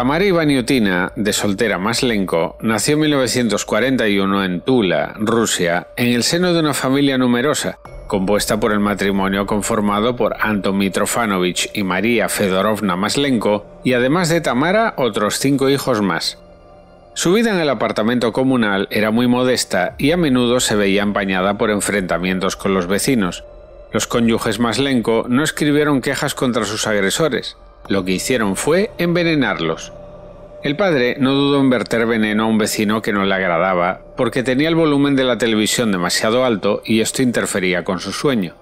Tamara Ivaniutina, de soltera Maslenko, nació en 1941 en Tula, Rusia, en el seno de una familia numerosa, compuesta por el matrimonio conformado por Anton Mitrofanovich y María Fedorovna Maslenko, y además de Tamara, otros cinco hijos más. Su vida en el apartamento comunal era muy modesta y a menudo se veía empañada por enfrentamientos con los vecinos. Los cónyuges Maslenko no escribieron quejas contra sus agresores, lo que hicieron fue envenenarlos. El padre no dudó en verter veneno a un vecino que no le agradaba, porque tenía el volumen de la televisión demasiado alto y esto interfería con su sueño.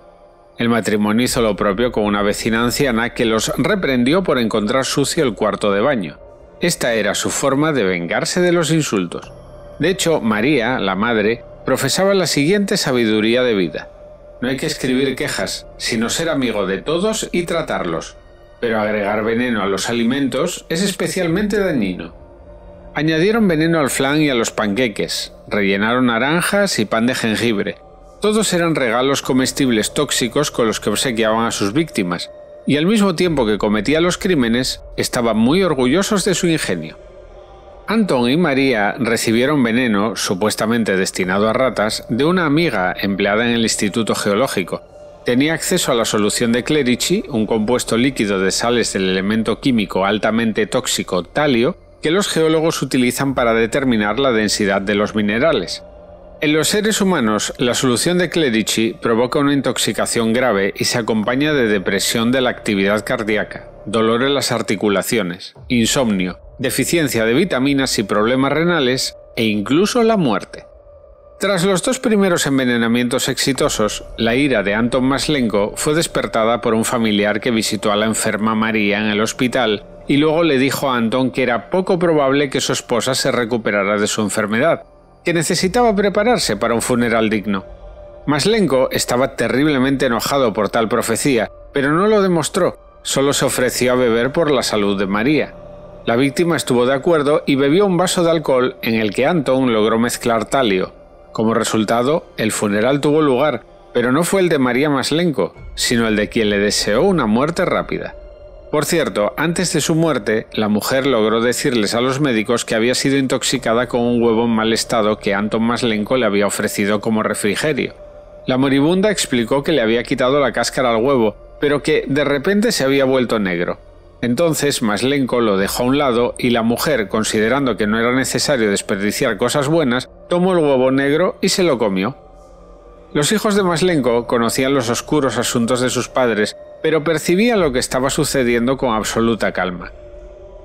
El matrimonio hizo lo propio con una vecina anciana que los reprendió por encontrar sucio el cuarto de baño. Esta era su forma de vengarse de los insultos. De hecho, María, la madre, profesaba la siguiente sabiduría de vida. No hay que escribir quejas, sino ser amigo de todos y tratarlos, pero agregar veneno a los alimentos es especialmente dañino. Añadieron veneno al flan y a los panqueques, rellenaron naranjas y pan de jengibre. Todos eran regalos comestibles tóxicos con los que obsequiaban a sus víctimas, y al mismo tiempo que cometía los crímenes, estaban muy orgullosos de su ingenio. Anton y María recibieron veneno, supuestamente destinado a ratas, de una amiga empleada en el Instituto Geológico, tenía acceso a la solución de Clerici, un compuesto líquido de sales del elemento químico altamente tóxico talio, que los geólogos utilizan para determinar la densidad de los minerales. En los seres humanos, la solución de Clerici provoca una intoxicación grave y se acompaña de depresión de la actividad cardíaca, dolor en las articulaciones, insomnio, deficiencia de vitaminas y problemas renales e incluso la muerte. Tras los dos primeros envenenamientos exitosos, la ira de Anton Maslenko fue despertada por un familiar que visitó a la enferma María en el hospital y luego le dijo a Anton que era poco probable que su esposa se recuperara de su enfermedad, que necesitaba prepararse para un funeral digno. Maslenko estaba terriblemente enojado por tal profecía, pero no lo demostró, solo se ofreció a beber por la salud de María. La víctima estuvo de acuerdo y bebió un vaso de alcohol en el que Anton logró mezclar talio, como resultado, el funeral tuvo lugar, pero no fue el de María Maslenko, sino el de quien le deseó una muerte rápida. Por cierto, antes de su muerte, la mujer logró decirles a los médicos que había sido intoxicada con un huevo en mal estado que Anton Maslenko le había ofrecido como refrigerio. La moribunda explicó que le había quitado la cáscara al huevo, pero que de repente se había vuelto negro. Entonces Maslenko lo dejó a un lado y la mujer, considerando que no era necesario desperdiciar cosas buenas, tomó el huevo negro y se lo comió. Los hijos de Maslenko conocían los oscuros asuntos de sus padres, pero percibían lo que estaba sucediendo con absoluta calma.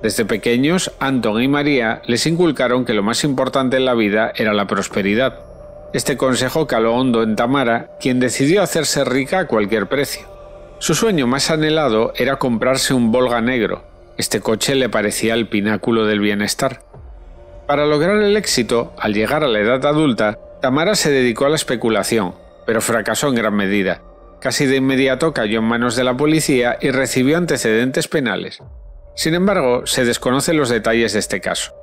Desde pequeños, Anton y María les inculcaron que lo más importante en la vida era la prosperidad. Este consejo caló hondo en Tamara, quien decidió hacerse rica a cualquier precio. Su sueño más anhelado era comprarse un Volga negro. Este coche le parecía el pináculo del bienestar. Para lograr el éxito, al llegar a la edad adulta, Tamara se dedicó a la especulación, pero fracasó en gran medida. Casi de inmediato cayó en manos de la policía y recibió antecedentes penales. Sin embargo, se desconocen los detalles de este caso.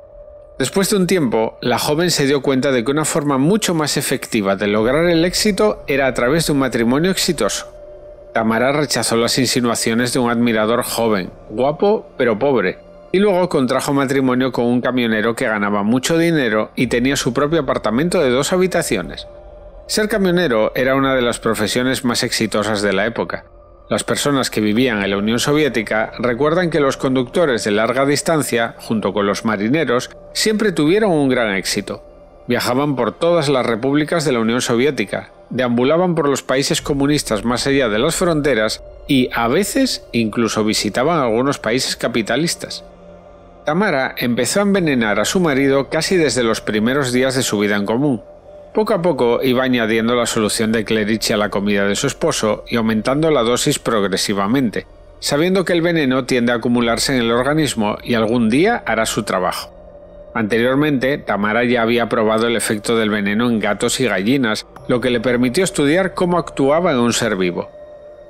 Después de un tiempo, la joven se dio cuenta de que una forma mucho más efectiva de lograr el éxito era a través de un matrimonio exitoso. Tamara rechazó las insinuaciones de un admirador joven, guapo pero pobre, y luego contrajo matrimonio con un camionero que ganaba mucho dinero y tenía su propio apartamento de dos habitaciones. Ser camionero era una de las profesiones más exitosas de la época. Las personas que vivían en la Unión Soviética recuerdan que los conductores de larga distancia, junto con los marineros, siempre tuvieron un gran éxito. Viajaban por todas las repúblicas de la Unión Soviética, deambulaban por los países comunistas más allá de las fronteras y a veces incluso visitaban algunos países capitalistas. Tamara empezó a envenenar a su marido casi desde los primeros días de su vida en común. Poco a poco iba añadiendo la solución de Clerici a la comida de su esposo y aumentando la dosis progresivamente, sabiendo que el veneno tiende a acumularse en el organismo y algún día hará su trabajo. Anteriormente, Tamara ya había probado el efecto del veneno en gatos y gallinas, lo que le permitió estudiar cómo actuaba en un ser vivo.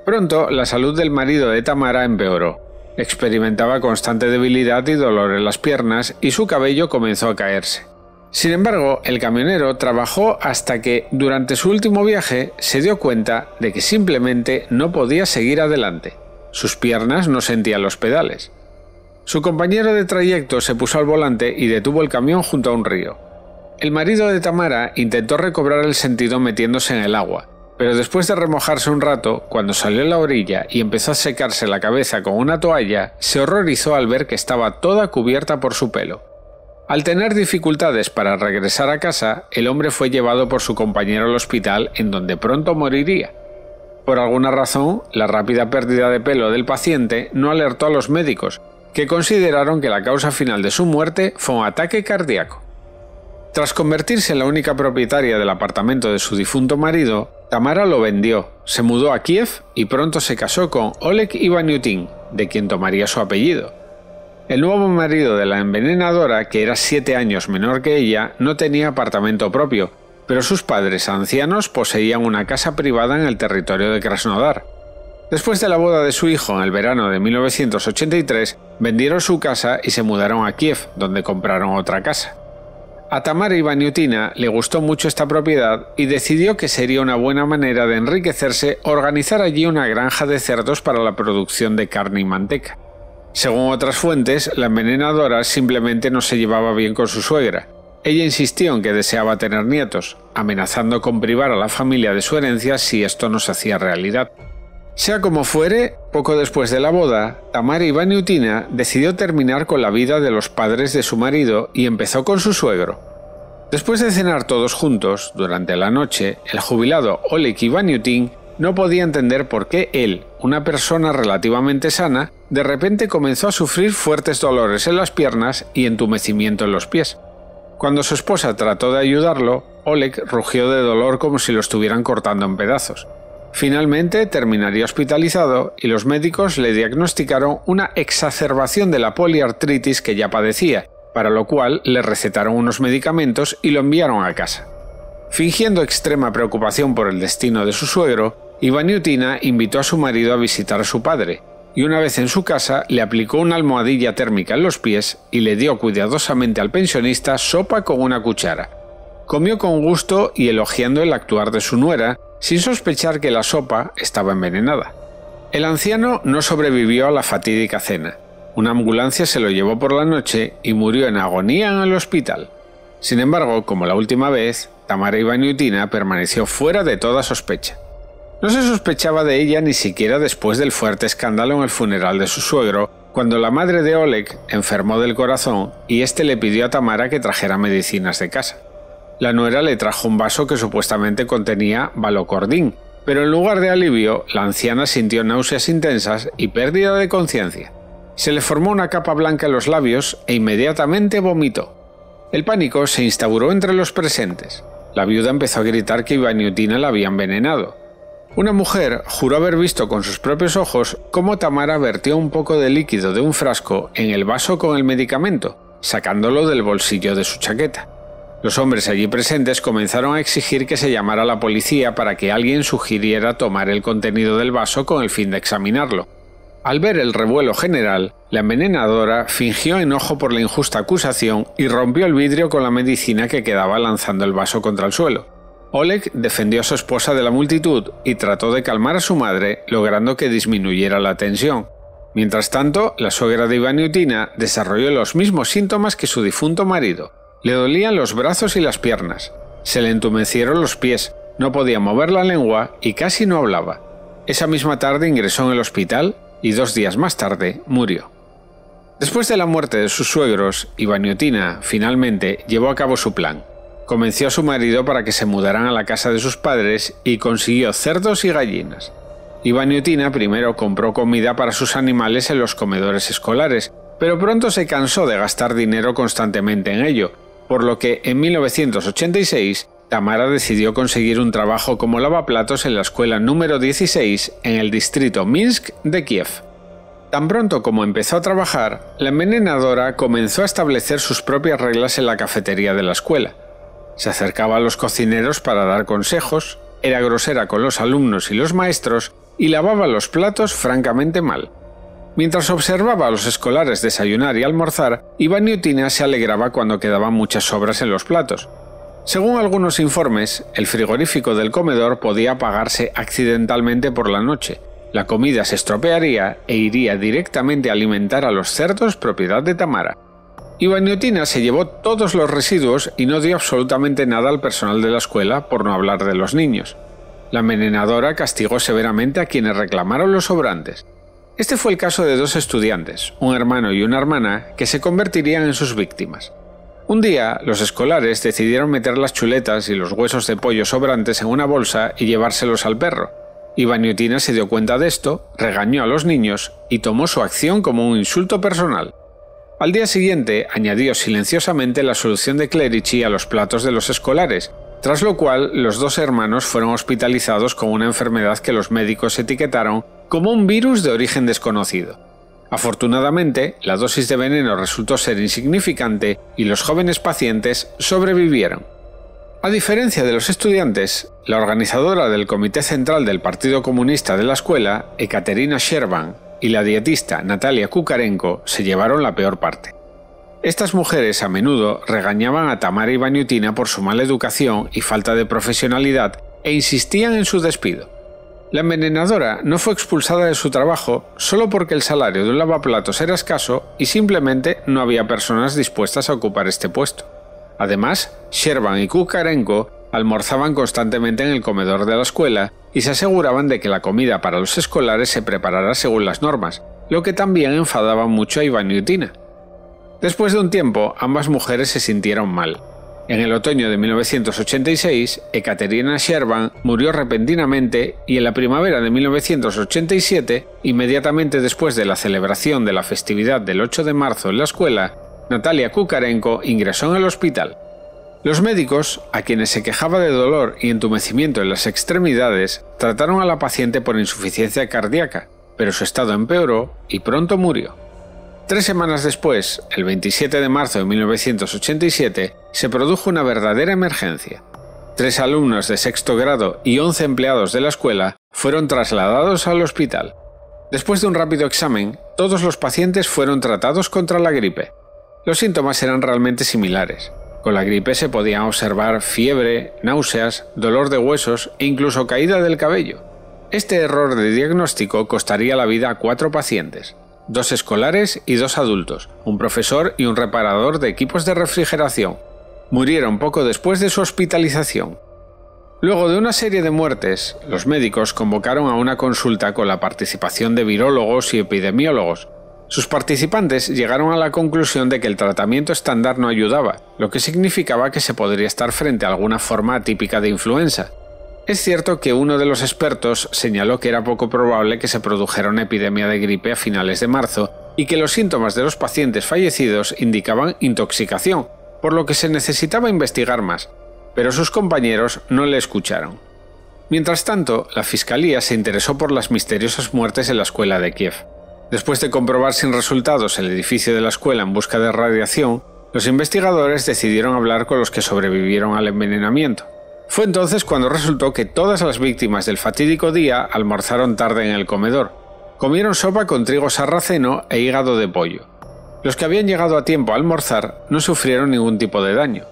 Pronto, la salud del marido de Tamara empeoró. Experimentaba constante debilidad y dolor en las piernas y su cabello comenzó a caerse. Sin embargo, el camionero trabajó hasta que, durante su último viaje, se dio cuenta de que simplemente no podía seguir adelante. Sus piernas no sentían los pedales. Su compañero de trayecto se puso al volante y detuvo el camión junto a un río. El marido de Tamara intentó recobrar el sentido metiéndose en el agua, pero después de remojarse un rato, cuando salió a la orilla y empezó a secarse la cabeza con una toalla, se horrorizó al ver que estaba toda cubierta por su pelo. Al tener dificultades para regresar a casa, el hombre fue llevado por su compañero al hospital en donde pronto moriría. Por alguna razón, la rápida pérdida de pelo del paciente no alertó a los médicos, que consideraron que la causa final de su muerte fue un ataque cardíaco. Tras convertirse en la única propietaria del apartamento de su difunto marido, Tamara lo vendió, se mudó a Kiev y pronto se casó con Oleg Ivaniutin, de quien tomaría su apellido. El nuevo marido de la envenenadora, que era siete años menor que ella, no tenía apartamento propio, pero sus padres ancianos poseían una casa privada en el territorio de Krasnodar. Después de la boda de su hijo en el verano de 1983, vendieron su casa y se mudaron a Kiev, donde compraron otra casa. A Tamara Ivaniutina le gustó mucho esta propiedad y decidió que sería una buena manera de enriquecerse organizar allí una granja de cerdos para la producción de carne y manteca. Según otras fuentes, la envenenadora simplemente no se llevaba bien con su suegra. Ella insistió en que deseaba tener nietos, amenazando con privar a la familia de su herencia si esto no se hacía realidad. Sea como fuere, poco después de la boda, Tamara Ivaniutina decidió terminar con la vida de los padres de su marido y empezó con su suegro. Después de cenar todos juntos, durante la noche, el jubilado Oleg Ivaniutin no podía entender por qué él, una persona relativamente sana, de repente comenzó a sufrir fuertes dolores en las piernas y entumecimiento en los pies. Cuando su esposa trató de ayudarlo, Oleg rugió de dolor como si lo estuvieran cortando en pedazos. Finalmente terminaría hospitalizado y los médicos le diagnosticaron una exacerbación de la poliartritis que ya padecía, para lo cual le recetaron unos medicamentos y lo enviaron a casa. Fingiendo extrema preocupación por el destino de su suegro, Ivaniutina invitó a su marido a visitar a su padre, y una vez en su casa le aplicó una almohadilla térmica en los pies y le dio cuidadosamente al pensionista sopa con una cuchara. Comió con gusto y elogiando el actuar de su nuera, sin sospechar que la sopa estaba envenenada. El anciano no sobrevivió a la fatídica cena. Una ambulancia se lo llevó por la noche y murió en agonía en el hospital. Sin embargo, como la última vez, Tamara Ivanutina permaneció fuera de toda sospecha. No se sospechaba de ella ni siquiera después del fuerte escándalo en el funeral de su suegro, cuando la madre de Oleg enfermó del corazón y este le pidió a Tamara que trajera medicinas de casa la nuera le trajo un vaso que supuestamente contenía balocordín, pero en lugar de alivio, la anciana sintió náuseas intensas y pérdida de conciencia. Se le formó una capa blanca en los labios e inmediatamente vomitó. El pánico se instauró entre los presentes. La viuda empezó a gritar que Ivaniutina la había envenenado. Una mujer juró haber visto con sus propios ojos cómo Tamara vertió un poco de líquido de un frasco en el vaso con el medicamento, sacándolo del bolsillo de su chaqueta. Los hombres allí presentes comenzaron a exigir que se llamara a la policía para que alguien sugiriera tomar el contenido del vaso con el fin de examinarlo. Al ver el revuelo general, la envenenadora fingió enojo por la injusta acusación y rompió el vidrio con la medicina que quedaba lanzando el vaso contra el suelo. Oleg defendió a su esposa de la multitud y trató de calmar a su madre, logrando que disminuyera la tensión. Mientras tanto, la suegra de Ivaniutina desarrolló los mismos síntomas que su difunto marido, le dolían los brazos y las piernas, se le entumecieron los pies, no podía mover la lengua y casi no hablaba. Esa misma tarde ingresó en el hospital y dos días más tarde murió. Después de la muerte de sus suegros, Ivaniotina finalmente llevó a cabo su plan. Convenció a su marido para que se mudaran a la casa de sus padres y consiguió cerdos y gallinas. Ivaniotina primero compró comida para sus animales en los comedores escolares, pero pronto se cansó de gastar dinero constantemente en ello por lo que en 1986 Tamara decidió conseguir un trabajo como lavaplatos en la escuela número 16 en el distrito Minsk de Kiev. Tan pronto como empezó a trabajar, la envenenadora comenzó a establecer sus propias reglas en la cafetería de la escuela. Se acercaba a los cocineros para dar consejos, era grosera con los alumnos y los maestros y lavaba los platos francamente mal. Mientras observaba a los escolares desayunar y almorzar, Iván se alegraba cuando quedaban muchas sobras en los platos. Según algunos informes, el frigorífico del comedor podía apagarse accidentalmente por la noche. La comida se estropearía e iría directamente a alimentar a los cerdos propiedad de Tamara. Ivaniotina se llevó todos los residuos y no dio absolutamente nada al personal de la escuela, por no hablar de los niños. La envenenadora castigó severamente a quienes reclamaron los sobrantes. Este fue el caso de dos estudiantes, un hermano y una hermana, que se convertirían en sus víctimas. Un día, los escolares decidieron meter las chuletas y los huesos de pollo sobrantes en una bolsa y llevárselos al perro. Y se dio cuenta de esto, regañó a los niños y tomó su acción como un insulto personal. Al día siguiente, añadió silenciosamente la solución de Clerici a los platos de los escolares, tras lo cual los dos hermanos fueron hospitalizados con una enfermedad que los médicos etiquetaron como un virus de origen desconocido. Afortunadamente, la dosis de veneno resultó ser insignificante y los jóvenes pacientes sobrevivieron. A diferencia de los estudiantes, la organizadora del Comité Central del Partido Comunista de la escuela, Ekaterina Sherban, y la dietista Natalia Kukarenko se llevaron la peor parte. Estas mujeres a menudo regañaban a Tamara Ivaniutina por su mala educación y falta de profesionalidad e insistían en su despido. La envenenadora no fue expulsada de su trabajo solo porque el salario de un lavaplatos era escaso y simplemente no había personas dispuestas a ocupar este puesto. Además, Sherban y Kukarenko almorzaban constantemente en el comedor de la escuela y se aseguraban de que la comida para los escolares se preparara según las normas, lo que también enfadaba mucho a Ivaniutina. Después de un tiempo, ambas mujeres se sintieron mal. En el otoño de 1986, Ekaterina Sherban murió repentinamente y en la primavera de 1987, inmediatamente después de la celebración de la festividad del 8 de marzo en la escuela, Natalia Kukarenko ingresó en el hospital. Los médicos, a quienes se quejaba de dolor y entumecimiento en las extremidades, trataron a la paciente por insuficiencia cardíaca, pero su estado empeoró y pronto murió. Tres semanas después, el 27 de marzo de 1987, se produjo una verdadera emergencia. Tres alumnos de sexto grado y 11 empleados de la escuela fueron trasladados al hospital. Después de un rápido examen, todos los pacientes fueron tratados contra la gripe. Los síntomas eran realmente similares. Con la gripe se podían observar fiebre, náuseas, dolor de huesos e incluso caída del cabello. Este error de diagnóstico costaría la vida a cuatro pacientes dos escolares y dos adultos, un profesor y un reparador de equipos de refrigeración. Murieron poco después de su hospitalización. Luego de una serie de muertes, los médicos convocaron a una consulta con la participación de virólogos y epidemiólogos. Sus participantes llegaron a la conclusión de que el tratamiento estándar no ayudaba, lo que significaba que se podría estar frente a alguna forma atípica de influenza, es cierto que uno de los expertos señaló que era poco probable que se produjera una epidemia de gripe a finales de marzo y que los síntomas de los pacientes fallecidos indicaban intoxicación, por lo que se necesitaba investigar más, pero sus compañeros no le escucharon. Mientras tanto, la Fiscalía se interesó por las misteriosas muertes en la escuela de Kiev. Después de comprobar sin resultados el edificio de la escuela en busca de radiación, los investigadores decidieron hablar con los que sobrevivieron al envenenamiento. Fue entonces cuando resultó que todas las víctimas del fatídico día almorzaron tarde en el comedor. Comieron sopa con trigo sarraceno e hígado de pollo. Los que habían llegado a tiempo a almorzar no sufrieron ningún tipo de daño.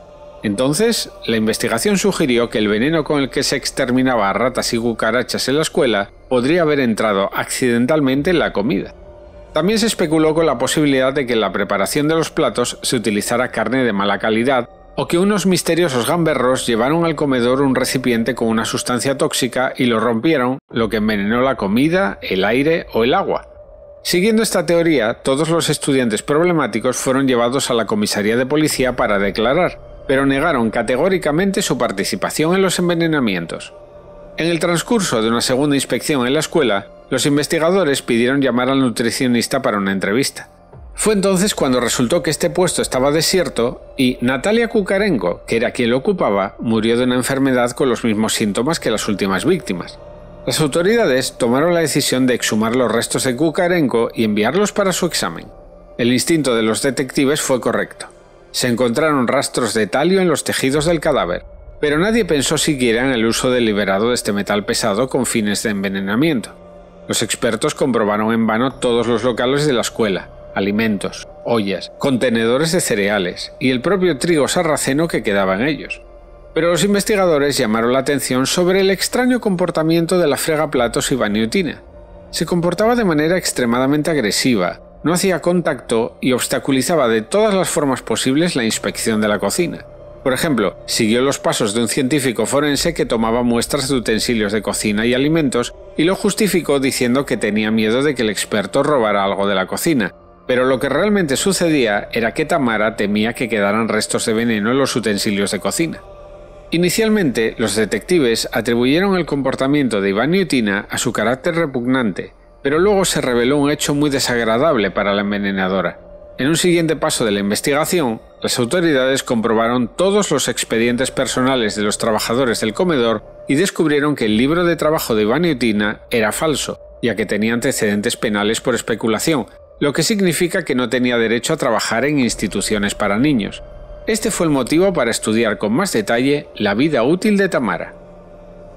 Entonces, la investigación sugirió que el veneno con el que se exterminaba a ratas y cucarachas en la escuela podría haber entrado accidentalmente en la comida. También se especuló con la posibilidad de que en la preparación de los platos se utilizara carne de mala calidad o que unos misteriosos gamberros llevaron al comedor un recipiente con una sustancia tóxica y lo rompieron, lo que envenenó la comida, el aire o el agua. Siguiendo esta teoría, todos los estudiantes problemáticos fueron llevados a la comisaría de policía para declarar, pero negaron categóricamente su participación en los envenenamientos. En el transcurso de una segunda inspección en la escuela, los investigadores pidieron llamar al nutricionista para una entrevista. Fue entonces cuando resultó que este puesto estaba desierto y Natalia Kukarenko, que era quien lo ocupaba, murió de una enfermedad con los mismos síntomas que las últimas víctimas. Las autoridades tomaron la decisión de exhumar los restos de Kukarenko y enviarlos para su examen. El instinto de los detectives fue correcto. Se encontraron rastros de talio en los tejidos del cadáver, pero nadie pensó siquiera en el uso deliberado de este metal pesado con fines de envenenamiento. Los expertos comprobaron en vano todos los locales de la escuela, alimentos, ollas, contenedores de cereales y el propio trigo sarraceno que quedaba en ellos. Pero los investigadores llamaron la atención sobre el extraño comportamiento de la frega y baniutina. Se comportaba de manera extremadamente agresiva, no hacía contacto y obstaculizaba de todas las formas posibles la inspección de la cocina. Por ejemplo, siguió los pasos de un científico forense que tomaba muestras de utensilios de cocina y alimentos y lo justificó diciendo que tenía miedo de que el experto robara algo de la cocina, pero lo que realmente sucedía era que Tamara temía que quedaran restos de veneno en los utensilios de cocina. Inicialmente, los detectives atribuyeron el comportamiento de Iván Utina a su carácter repugnante, pero luego se reveló un hecho muy desagradable para la envenenadora. En un siguiente paso de la investigación, las autoridades comprobaron todos los expedientes personales de los trabajadores del comedor y descubrieron que el libro de trabajo de Iván Utina era falso, ya que tenía antecedentes penales por especulación, lo que significa que no tenía derecho a trabajar en instituciones para niños. Este fue el motivo para estudiar con más detalle la vida útil de Tamara.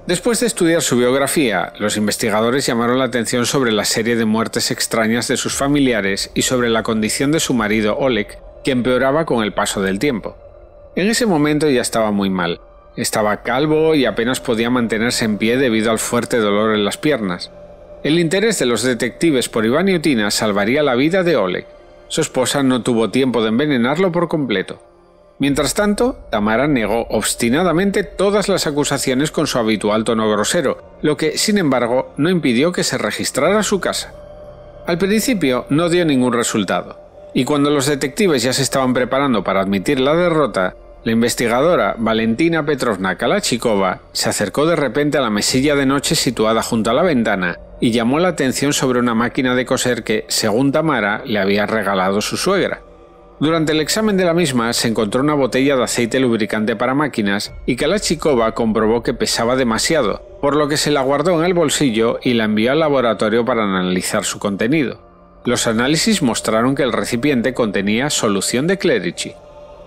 Después de estudiar su biografía, los investigadores llamaron la atención sobre la serie de muertes extrañas de sus familiares y sobre la condición de su marido Oleg, que empeoraba con el paso del tiempo. En ese momento ya estaba muy mal. Estaba calvo y apenas podía mantenerse en pie debido al fuerte dolor en las piernas. El interés de los detectives por Iván y salvaría la vida de Oleg. Su esposa no tuvo tiempo de envenenarlo por completo. Mientras tanto, Tamara negó obstinadamente todas las acusaciones con su habitual tono grosero, lo que, sin embargo, no impidió que se registrara su casa. Al principio no dio ningún resultado, y cuando los detectives ya se estaban preparando para admitir la derrota, la investigadora Valentina Petrovna Kalachikova se acercó de repente a la mesilla de noche situada junto a la ventana y llamó la atención sobre una máquina de coser que, según Tamara, le había regalado su suegra. Durante el examen de la misma se encontró una botella de aceite lubricante para máquinas y Kalachikova comprobó que pesaba demasiado, por lo que se la guardó en el bolsillo y la envió al laboratorio para analizar su contenido. Los análisis mostraron que el recipiente contenía solución de Clerici.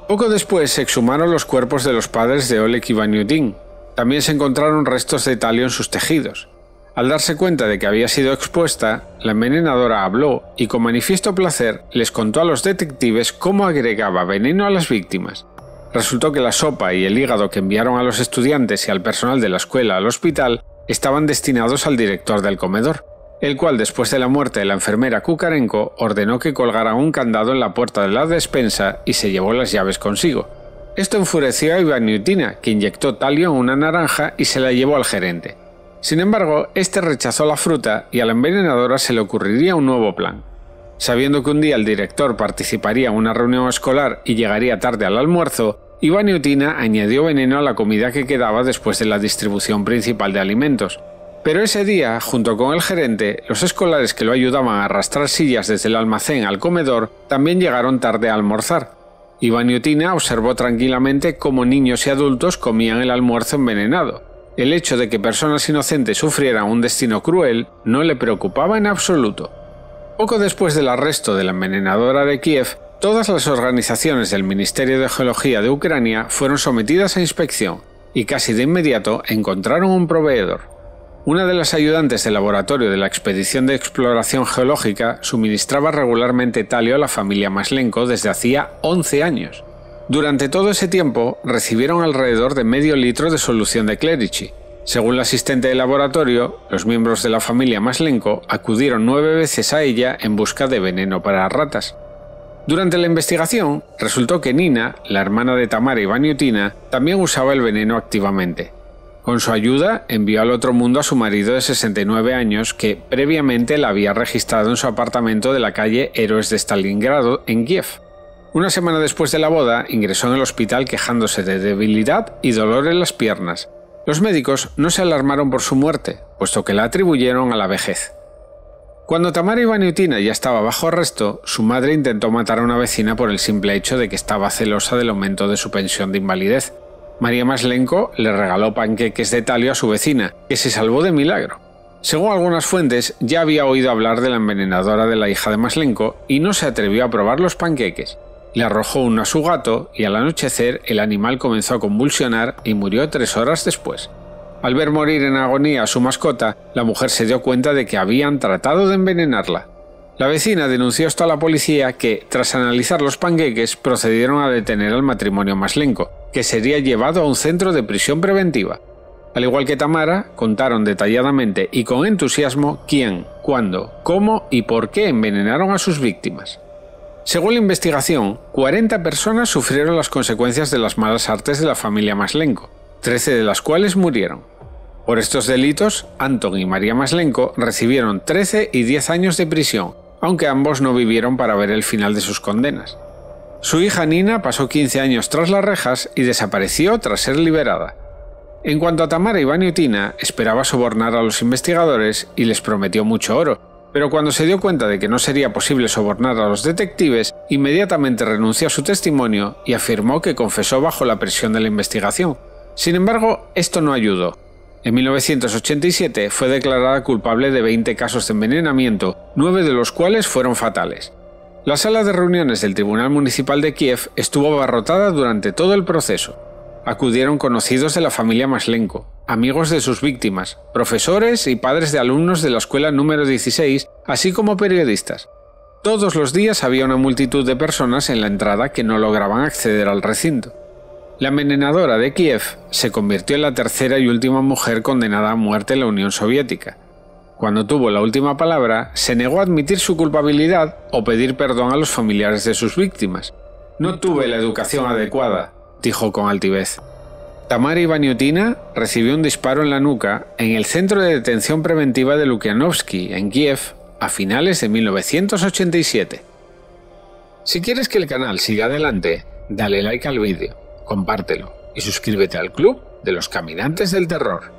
Poco después se exhumaron los cuerpos de los padres de Oleg y Vanyudin. También se encontraron restos de talio en sus tejidos. Al darse cuenta de que había sido expuesta, la envenenadora habló y con manifiesto placer les contó a los detectives cómo agregaba veneno a las víctimas. Resultó que la sopa y el hígado que enviaron a los estudiantes y al personal de la escuela al hospital estaban destinados al director del comedor, el cual después de la muerte de la enfermera Kukarenko ordenó que colgara un candado en la puerta de la despensa y se llevó las llaves consigo. Esto enfureció a Ivaniutina, que inyectó talio en una naranja y se la llevó al gerente. Sin embargo, este rechazó la fruta y a la envenenadora se le ocurriría un nuevo plan. Sabiendo que un día el director participaría en una reunión escolar y llegaría tarde al almuerzo, Ivaniotina añadió veneno a la comida que quedaba después de la distribución principal de alimentos. Pero ese día, junto con el gerente, los escolares que lo ayudaban a arrastrar sillas desde el almacén al comedor también llegaron tarde a almorzar. Ivaniotina observó tranquilamente cómo niños y adultos comían el almuerzo envenenado el hecho de que personas inocentes sufrieran un destino cruel no le preocupaba en absoluto. Poco después del arresto de la envenenadora de Kiev, todas las organizaciones del Ministerio de Geología de Ucrania fueron sometidas a inspección y casi de inmediato encontraron un proveedor. Una de las ayudantes del laboratorio de la expedición de exploración geológica suministraba regularmente talio a la familia Maslenko desde hacía 11 años. Durante todo ese tiempo recibieron alrededor de medio litro de solución de Clerici. Según la asistente de laboratorio, los miembros de la familia Maslenko acudieron nueve veces a ella en busca de veneno para ratas. Durante la investigación, resultó que Nina, la hermana de Tamara y también usaba el veneno activamente. Con su ayuda, envió al otro mundo a su marido de 69 años, que previamente la había registrado en su apartamento de la calle Héroes de Stalingrado, en Kiev. Una semana después de la boda, ingresó en el hospital quejándose de debilidad y dolor en las piernas. Los médicos no se alarmaron por su muerte, puesto que la atribuyeron a la vejez. Cuando Tamara Ivaniutina ya estaba bajo arresto, su madre intentó matar a una vecina por el simple hecho de que estaba celosa del aumento de su pensión de invalidez. María Maslenko le regaló panqueques de talio a su vecina, que se salvó de milagro. Según algunas fuentes, ya había oído hablar de la envenenadora de la hija de Maslenko y no se atrevió a probar los panqueques le arrojó uno a su gato y al anochecer el animal comenzó a convulsionar y murió tres horas después. Al ver morir en agonía a su mascota, la mujer se dio cuenta de que habían tratado de envenenarla. La vecina denunció esto a la policía que, tras analizar los panqueques, procedieron a detener al matrimonio maslenco, que sería llevado a un centro de prisión preventiva. Al igual que Tamara, contaron detalladamente y con entusiasmo quién, cuándo, cómo y por qué envenenaron a sus víctimas. Según la investigación, 40 personas sufrieron las consecuencias de las malas artes de la familia Maslenko, 13 de las cuales murieron. Por estos delitos, Anton y María Maslenko recibieron 13 y 10 años de prisión, aunque ambos no vivieron para ver el final de sus condenas. Su hija Nina pasó 15 años tras las rejas y desapareció tras ser liberada. En cuanto a Tamara Ivaniutina, esperaba sobornar a los investigadores y les prometió mucho oro, pero cuando se dio cuenta de que no sería posible sobornar a los detectives, inmediatamente renunció a su testimonio y afirmó que confesó bajo la presión de la investigación. Sin embargo, esto no ayudó. En 1987 fue declarada culpable de 20 casos de envenenamiento, 9 de los cuales fueron fatales. La sala de reuniones del Tribunal Municipal de Kiev estuvo abarrotada durante todo el proceso acudieron conocidos de la familia Maslenko, amigos de sus víctimas, profesores y padres de alumnos de la escuela número 16, así como periodistas. Todos los días había una multitud de personas en la entrada que no lograban acceder al recinto. La envenenadora de Kiev se convirtió en la tercera y última mujer condenada a muerte en la Unión Soviética. Cuando tuvo la última palabra, se negó a admitir su culpabilidad o pedir perdón a los familiares de sus víctimas. No tuve la educación adecuada, dijo con altivez. Tamara Ivaniutina recibió un disparo en la nuca en el centro de detención preventiva de Lukianovsky, en Kiev, a finales de 1987. Si quieres que el canal siga adelante, dale like al vídeo, compártelo y suscríbete al club de los caminantes del terror.